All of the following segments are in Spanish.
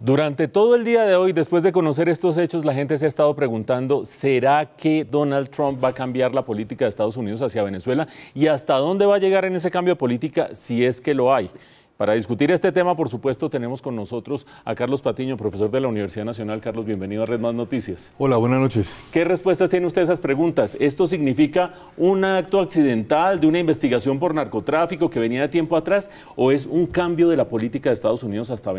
Durante todo el día de hoy, después de conocer estos hechos, la gente se ha estado preguntando, ¿será que Donald Trump va a cambiar la política de Estados Unidos hacia Venezuela? ¿Y hasta dónde va a llegar en ese cambio de política si es que lo hay? Para discutir este tema, por supuesto, tenemos con nosotros a Carlos Patiño, profesor de la Universidad Nacional. Carlos, bienvenido a Red Más Noticias. Hola, buenas noches. ¿Qué respuestas tiene usted a esas preguntas? ¿Esto significa un acto accidental de una investigación por narcotráfico que venía de tiempo atrás o es un cambio de la política de Estados Unidos hacia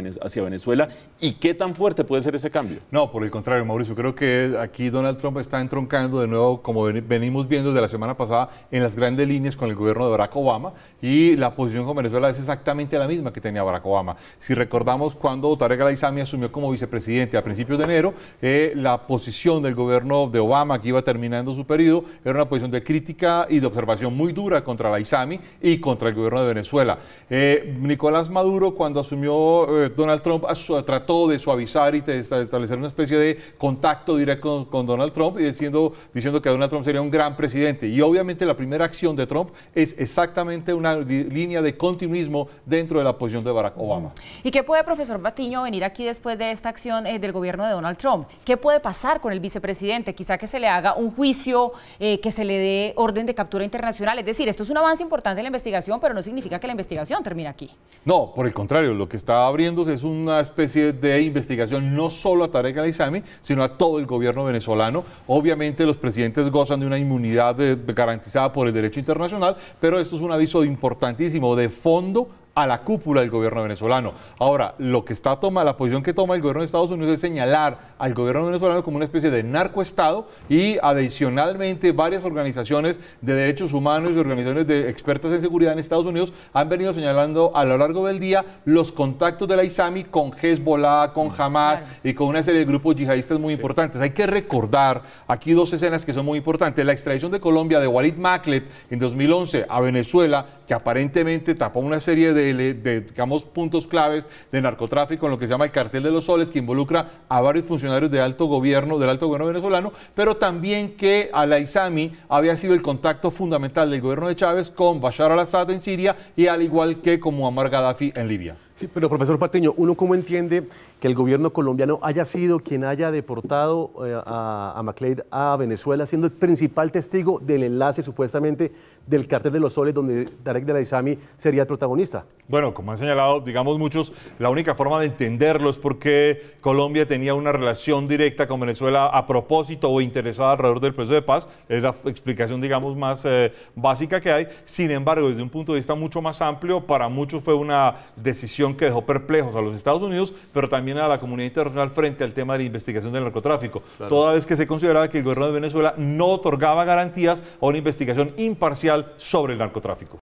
Venezuela? ¿Y qué tan fuerte puede ser ese cambio? No, por el contrario, Mauricio, creo que aquí Donald Trump está entroncando de nuevo, como venimos viendo desde la semana pasada, en las grandes líneas con el gobierno de Barack Obama y la posición con Venezuela es exactamente la misma que tenía Barack Obama. Si recordamos cuando Tarek al-Aissami asumió como vicepresidente a principios de enero, eh, la posición del gobierno de Obama, que iba terminando su periodo, era una posición de crítica y de observación muy dura contra al-Aissami y contra el gobierno de Venezuela. Eh, Nicolás Maduro, cuando asumió eh, Donald Trump, trató de suavizar y de establecer una especie de contacto directo con, Donald Trump y diciendo, diciendo que Donald Trump sería un gran presidente. Y obviamente la primera acción de Trump es exactamente una línea de continuismo dentro de la posición de Barack Obama. ¿Y qué puede, profesor Batiño, venir aquí después de esta acción eh, del gobierno de Donald Trump? ¿Qué puede pasar con el vicepresidente? Quizá que se le haga un juicio, eh, que se le dé orden de captura internacional. Es decir, esto es un avance importante en la investigación, pero no significa que la investigación termine aquí. No, por el contrario, lo que está abriéndose es una especie de investigación no solo a Tarek al-Isami, sino a todo el gobierno venezolano. Obviamente los presidentes gozan de una inmunidad eh, garantizada por el derecho internacional, pero esto es un aviso importantísimo de fondo a la cúpula del gobierno venezolano. Ahora, lo que está toma, la posición que toma el gobierno de Estados Unidos es señalar al gobierno venezolano como una especie de narcoestado y adicionalmente varias organizaciones de derechos humanos y organizaciones de expertos en seguridad en Estados Unidos han venido señalando a lo largo del día los contactos de la ISAMI con Hezbollah, con mm, Hamas y con una serie de grupos yihadistas muy importantes. Hay que recordar aquí dos escenas que son muy importantes. La extradición de Colombia de Walid Maklet en 2011 a Venezuela, que aparentemente tapó una serie de de, digamos, puntos claves de narcotráfico en lo que se llama el cartel de los soles, que involucra a varios funcionarios de alto gobierno, del alto gobierno venezolano, pero también que Alaizami había sido el contacto fundamental del gobierno de Chávez con Bashar al-Assad en Siria y al igual que con Muammar Gaddafi en Libia. Sí, pero profesor Patiño, ¿uno cómo entiende que el gobierno colombiano haya sido quien haya deportado eh, a, a a Venezuela, siendo el principal testigo del enlace supuestamente del cartel de los soles donde Darek de la sería el protagonista? Bueno, como han señalado, digamos muchos, la única forma de entenderlo es porque Colombia tenía una relación directa con Venezuela a propósito o interesada alrededor del proceso de paz. Es la explicación, digamos, más eh, básica que hay. Sin embargo, desde un punto de vista mucho más amplio, para muchos fue una decisión que dejó perplejos a los Estados Unidos, pero también a la comunidad internacional frente al tema de la investigación del narcotráfico. Toda vez que se consideraba que el gobierno de Venezuela no otorgaba garantías a una investigación imparcial sobre el narcotráfico.